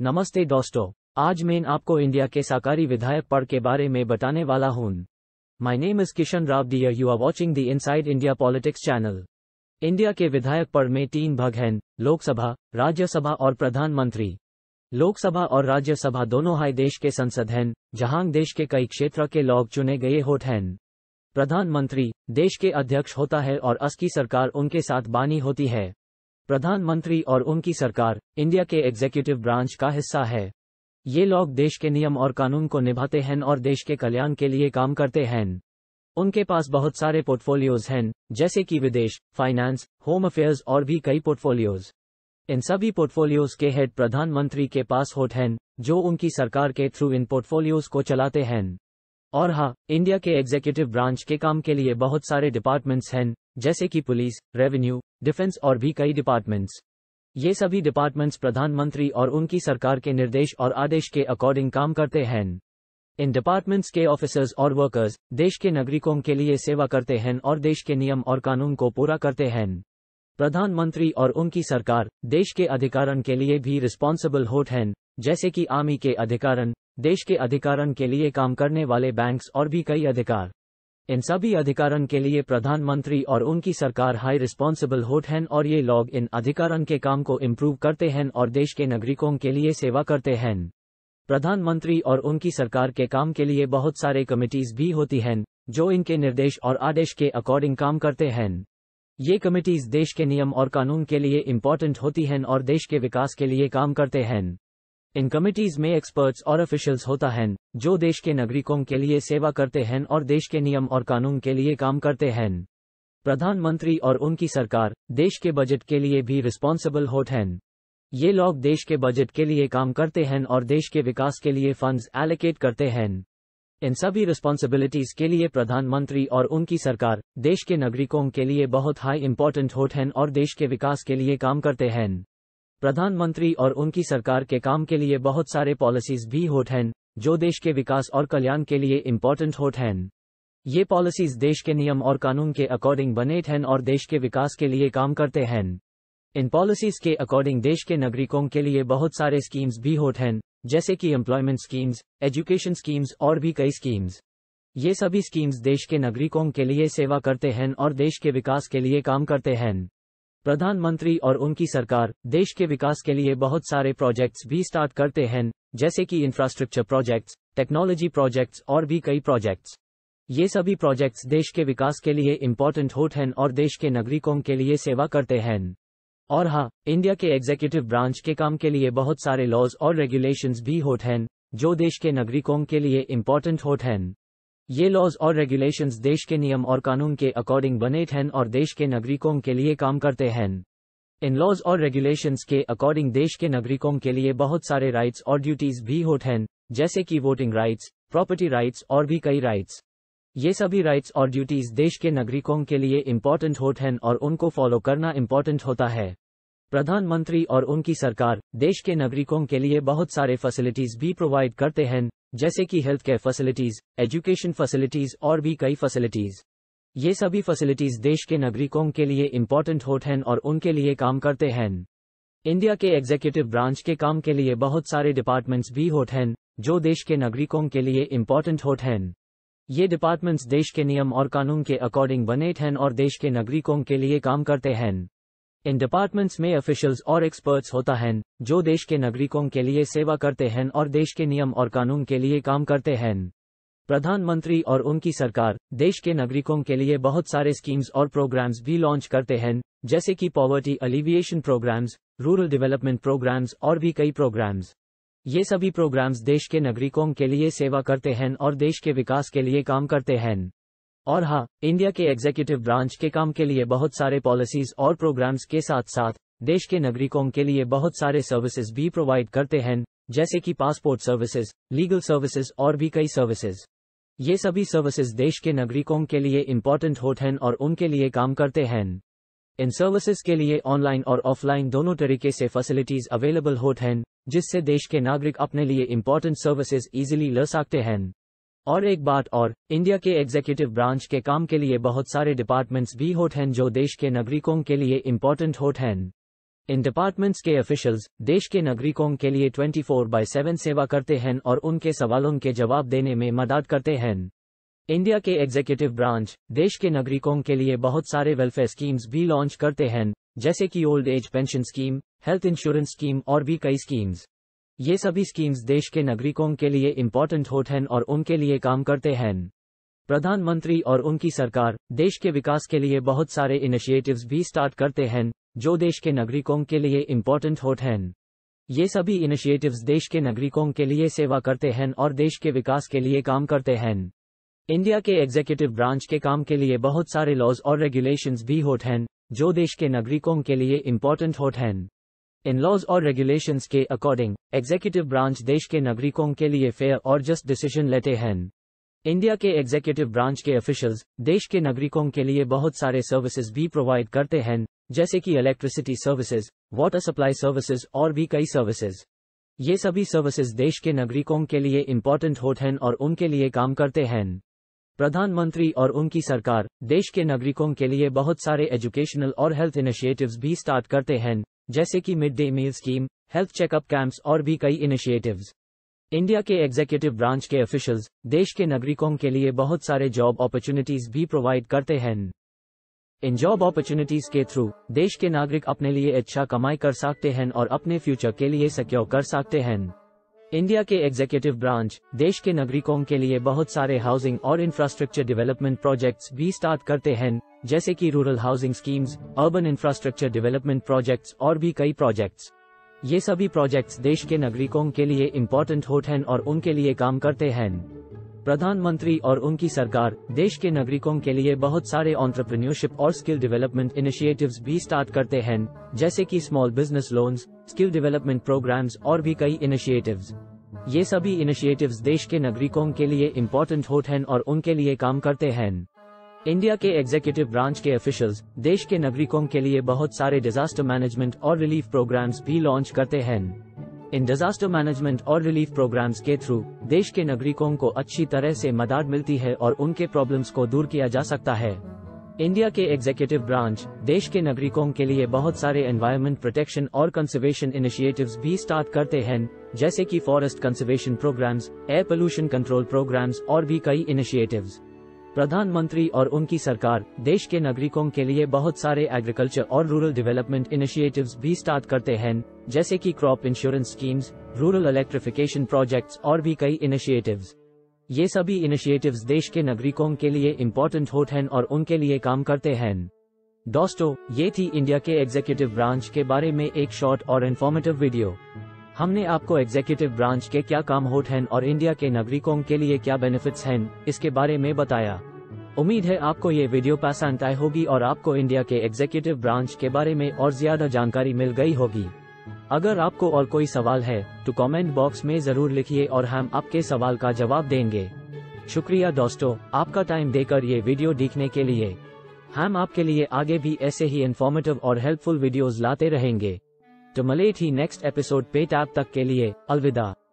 नमस्ते दोस्तों आज मैं आपको इंडिया के साकारी विधायक पद के बारे में बताने वाला हूँ my name is Kishan Rao dear you are watching the Inside India Politics channel India के विधायक पद में तीन भाग हैं लोकसभा राज्यसभा और प्रधानमंत्री लोकसभा और राज्यसभा दोनों हाई देश के संसद हैं जहां देश के कई क्षेत्र के लोग चुने गए होते हैं प्रधानमंत्री देश के अध्यक्ष होता है और असकी सरकार उनके साथ बानी होती है प्रधानमंत्री और उनकी सरकार इंडिया के एग्जीक्यूटिव ब्रांच का हिस्सा है ये लोग देश के नियम और कानून को निभाते हैं और देश के कल्याण के लिए काम करते हैं उनके पास बहुत सारे पोर्टफोलियोज हैं जैसे कि विदेश फाइनेंस होम अफेयर्स और भी कई पोर्टफोलियोज इन सभी पोर्टफोलियोज के हेड प्रधानमंत्री के पास होट हैं जो उनकी सरकार के थ्रू इन पोर्टफोलियोज को चलाते हैं और हाँ इंडिया के एग्जीक्यूटिव ब्रांच के काम के लिए बहुत सारे डिपार्टमेंट्स हैं जैसे कि पुलिस रेवेन्यू डिफेंस और भी कई डिपार्टमेंट्स ये सभी डिपार्टमेंट्स प्रधानमंत्री और उनकी सरकार के निर्देश और आदेश के अकॉर्डिंग काम करते हैं इन डिपार्टमेंट्स के ऑफिसर्स और वर्कर्स देश के नागरिकों के लिए सेवा करते हैं और देश के नियम और कानून को पूरा करते हैं प्रधानमंत्री और उनकी सरकार देश के अधिकारण के लिए भी रिस्पॉन्सिबल होट हैं जैसे कि आर्मी के अधिकारण देश के अधिकारण के लिए काम करने वाले बैंक्स और भी कई अधिकार इन सभी अधिकारण के लिए प्रधानमंत्री और उनकी सरकार हाई रिस्पॉन्सिबल होट हैं और ये लोग इन अधिकारण के काम को इम्प्रूव करते हैं और देश के नागरिकों के लिए सेवा करते हैं प्रधानमंत्री और उनकी सरकार के काम के लिए बहुत सारे कमिटीज भी होती हैं जो इनके निर्देश और आदेश के अकॉर्डिंग काम करते हैं ये कमिटीज देश के नियम और कानून के लिए इम्पोर्टेंट होती हैं और देश के विकास के लिए काम करते हैं इन कमिटीज में एक्सपर्ट्स और ऑफिशियल्स होता है जो देश के नागरिकों के लिए सेवा करते हैं और देश के नियम और कानून के लिए काम करते हैं प्रधानमंत्री और उनकी सरकार देश के बजट के लिए भी रिस्पॉन्सिबल होते हैं ये लोग देश के बजट के लिए काम करते हैं और देश के विकास के लिए फंड्स एलोकेट करते हैं इन सभी रिस्पॉन्सिबिलिटीज के लिए प्रधानमंत्री और उनकी सरकार देश के नागरिकों के लिए बहुत हाई इंपॉर्टेंट होते हैं और देश के विकास के लिए काम करते हैं प्रधानमंत्री और उनकी सरकार के काम के लिए बहुत सारे पॉलिसीज भी होट हैं जो देश के विकास और कल्याण के लिए इम्पोर्टेंट होट हैं ये पॉलिसीज देश के नियम और कानून के अकॉर्डिंग बने हैं और देश के विकास के लिए काम करते हैं इन पॉलिसीज के अकॉर्डिंग देश के नागरिकों के लिए बहुत सारे स्कीम्स भी होट हैं जैसे कि एम्प्लॉयमेंट स्कीम्स एजुकेशन स्कीम्स और भी कई स्कीम्स ये सभी स्कीम्स देश के नागरिकों के लिए सेवा करते हैं और देश के विकास के लिए काम करते हैं प्रधानमंत्री और उनकी सरकार देश के विकास के लिए बहुत सारे प्रोजेक्ट्स भी स्टार्ट करते हैं जैसे कि इंफ्रास्ट्रक्चर प्रोजेक्ट्स टेक्नोलॉजी प्रोजेक्ट्स और भी कई प्रोजेक्ट्स ये सभी प्रोजेक्ट्स देश के विकास के लिए इम्पोर्टेंट होते हैं और देश के नागरिकों के लिए सेवा करते हैं और हाँ इंडिया के एग्जीक्यूटिव ब्रांच के काम के लिए बहुत सारे लॉज और रेगुलेशंस भी होते हैं जो देश के नागरिकों के लिए इम्पोर्टेंट होते हैं ये लॉज और रेगुलेशंस देश के नियम और कानून के अकॉर्डिंग बने हैं और देश के नागरिकों के लिए काम करते हैं इन लॉज और रेगुलेशंस के अकॉर्डिंग देश के नागरिकों के लिए बहुत सारे राइट्स और ड्यूटीज भी होते हैं जैसे कि वोटिंग राइट्स प्रॉपर्टी राइट्स और भी कई राइट्स ये सभी राइट्स और ड्यूटीज देश के नागरिकों के लिए इम्पोर्टेंट होते हैं और उनको फॉलो करना इम्पोर्टेंट होता है प्रधानमंत्री और उनकी सरकार देश के नागरिकों के लिए बहुत सारे फैसिलिटीज भी प्रोवाइड करते हैं जैसे कि health care facilities education facilities और भी कई फैसिलिटीज ये सभी फैसिलिटीज देश के नागरिकों के लिए इम्पोर्टेंट होते हैं और उनके लिए काम करते हैं इंडिया के एग्जीक्यूटिव ब्रांच के काम के लिए बहुत सारे डिपार्टमेंट्स भी होते हैं जो देश के नागरिकों के लिए इम्पोर्टेंट होते हैं ये डिपार्टमेंट्स देश के नियम और कानून के अकॉर्डिंग बने हैं और देश के नागरिकों के लिए काम करते हैं इन डिपार्टमेंट्स में ऑफिशियल्स और एक्सपर्ट्स होता है जो देश के नागरिकों के लिए सेवा करते हैं और देश के नियम और कानून के लिए काम करते हैं प्रधानमंत्री और उनकी सरकार देश के नागरिकों के लिए बहुत सारे स्कीम्स और प्रोग्राम्स भी लॉन्च करते हैं जैसे कि poverty alleviation programmes rural development programmes और भी कई प्रोग्राम्स ये सभी प्रोग्राम्स देश के नागरिकों के लिए सेवा करते हैं और देश के विकास के लिए काम करते हैं और हाँ इंडिया के एग्जीक्यूटिव ब्रांच के काम के लिए बहुत सारे पॉलिसीज और प्रोग्राम्स के साथ साथ देश के नागरिकों के लिए बहुत सारे सर्विसेज भी प्रोवाइड करते हैं जैसे कि पासपोर्ट सर्विसेज लीगल सर्विसेज और भी कई सर्विसेज ये सभी सर्विसेज देश के नागरिकों के लिए इम्पोर्टेंट होते हैं और उनके लिए काम करते हैं इन सर्विसेज के लिए ऑनलाइन और ऑफलाइन दोनों तरीके से फैसिलिटीज अवेलेबल होते हैं जिससे देश के नागरिक अपने लिए इम्पोर्टेंट सर्विसेज इजीली ले सकते हैं और एक बात और इंडिया के एग्जीक्यूटिव ब्रांच के काम के लिए बहुत सारे डिपार्टमेंट्स भी होट हैं जो देश के नागरिकों के लिए इम्पोर्टेंट होट हैं इन डिपार्टमेंट्स के ऑफिशियल्स देश के नागरिकों के लिए 24 फोर बाय सेवन सेवा करते हैं और उनके सवालों के जवाब देने में मदद करते हैं इंडिया के एग्जीक्यूटिव ब्रांच देश के नागरिकों के लिए बहुत सारे वेलफेयर स्कीम्स भी लॉन्च करते हैं जैसे कि old age pension scheme health insurance scheme और भी कई स्कीम्स ये सभी स्कीम्स देश के नागरिकों के लिए इम्पोर्टेंट होते हैं और उनके लिए काम करते हैं प्रधानमंत्री और उनकी सरकार देश के विकास के लिए बहुत सारे इनिशिएटिव्स भी स्टार्ट करते हैं जो देश के नागरिकों के लिए इम्पोर्टेंट होते हैं ये सभी इनिशिएटिव्स देश के नागरिकों के लिए सेवा करते हैं और देश के विकास के लिए काम करते हैं इंडिया के एग्जीक्यूटिव ब्रांच के काम के लिए बहुत सारे लॉज और रेगुलेशंस भी होते हैं जो देश के नागरिकों के लिए इम्पोर्टेंट होते हैं इन लॉज और रेगुलेशंस के अकॉर्डिंग एग्जीक्यूटिव ब्रांच देश के नागरिकों के लिए फेयर और जस्ट डिसीजन लेते हैं इंडिया के एग्जीक्यूटिव ब्रांच के ऑफिशियल्स देश के नागरिकों के लिए बहुत सारे सर्विसेज भी प्रोवाइड करते हैं जैसे कि electricity services water supply services और भी कई सर्विसेज ये सभी सर्विसेज देश के नागरिकों के लिए इम्पोर्टेंट होते हैं और उनके लिए काम करते हैं प्रधानमंत्री और उनकी सरकार देश के नागरिकों के लिए बहुत सारे एजुकेशनल और हेल्थ इनिशिएटिव्स भी स्टार्ट करते हैं जैसे कि mid day meal scheme health checkup camps और भी कई इनिशिएटिव्स इंडिया के एग्जीक्यूटिव ब्रांच के ऑफिशियल्स देश के नागरिकों के लिए बहुत सारे जॉब अपॉर्चुनिटीज भी प्रोवाइड करते हैं इन जॉब अपॉर्चुनिटीज के थ्रू देश के नागरिक अपने लिए अच्छा कमाई कर सकते हैं और अपने फ्यूचर के लिए सिक्योर कर सकते हैं इंडिया के एग्जीक्यूटिव ब्रांच देश के नागरिकों के लिए बहुत सारे हाउसिंग और इंफ्रास्ट्रक्चर डेवलपमेंट प्रोजेक्ट्स भी स्टार्ट करते हैं जैसे कि rural housing schemes urban infrastructure development projects और भी कई प्रोजेक्ट्स ये सभी प्रोजेक्ट्स देश के नागरिकों के लिए इम्पोर्टेंट होते हैं और उनके लिए काम करते हैं प्रधानमंत्री और उनकी सरकार देश के नागरिकों के लिए बहुत सारे ऑन्टरप्रन्योरशिप और स्किल डेवलपमेंट इनिशिएटिव्स भी स्टार्ट करते हैं जैसे कि small business loans skill development programmes और भी कई इनिशिएटिव्स ये सभी इनिशिएटिव्स देश के नागरिकों के लिए इम्पोर्टेंट होते हैं और उनके लिए काम करते हैं इंडिया के एग्जीक्यूटिव ब्रांच के ऑफिशियल्स देश के नागरिकों के लिए बहुत सारे डिजास्टर मैनेजमेंट और रिलीफ प्रोग्राम्स भी लॉन्च करते हैं इन डिजास्टर मैनेजमेंट और रिलीफ प्रोग्राम्स के थ्रू देश के नागरिकों को अच्छी तरह से मदद मिलती है और उनके प्रॉब्लम्स को दूर किया जा सकता है इंडिया के एग्जीक्यूटिव ब्रांच देश के नागरिकों के लिए बहुत सारे एनवायरमेंट प्रोटेक्शन और कंजर्वेशन इनिशिएटिव्स भी स्टार्ट करते हैं जैसे कि forest conservation programmes air pollution control programmes और भी कई इनिशिएटिव्स प्रधानमंत्री और उनकी सरकार देश के नागरिकों के लिए बहुत सारे एग्रीकल्चर और रूरल डेवलपमेंट इनिशिएटिव्स भी स्टार्ट करते हैं जैसे कि crop insurance schemes rural electrification projects और भी कई इनिशिएटिव्स ये सभी इनिशिएटिव्स देश के नागरिकों के लिए इम्पोर्टेंट होते हैं और उनके लिए काम करते हैं दोस्तों ये थी इंडिया के एग्जीक्यूटिव ब्रांच के बारे में एक शॉर्ट और इन्फॉर्मेटिव वीडियो हमने आपको एग्जीक्यूटिव ब्रांच के क्या काम होट हैं और इंडिया के नागरिकों के लिए क्या बेनिफिट्स हैं इसके बारे में बताया उम्मीद है आपको ये वीडियो पसंद आए होगी और आपको इंडिया के एग्जीक्यूटिव ब्रांच के बारे में और ज्यादा जानकारी मिल गई होगी अगर आपको और कोई सवाल है तो कमेंट बॉक्स में जरूर लिखिए और हम आपके सवाल का जवाब देंगे शुक्रिया दोस्तों आपका टाइम देकर ये वीडियो देखने के लिए हम आपके लिए आगे भी ऐसे ही इन्फॉर्मेटिव और हेल्पफुल वीडियोज लाते रहेंगे तो थी नेक्स्ट एपिसोड पे टैप तक के लिए अलविदा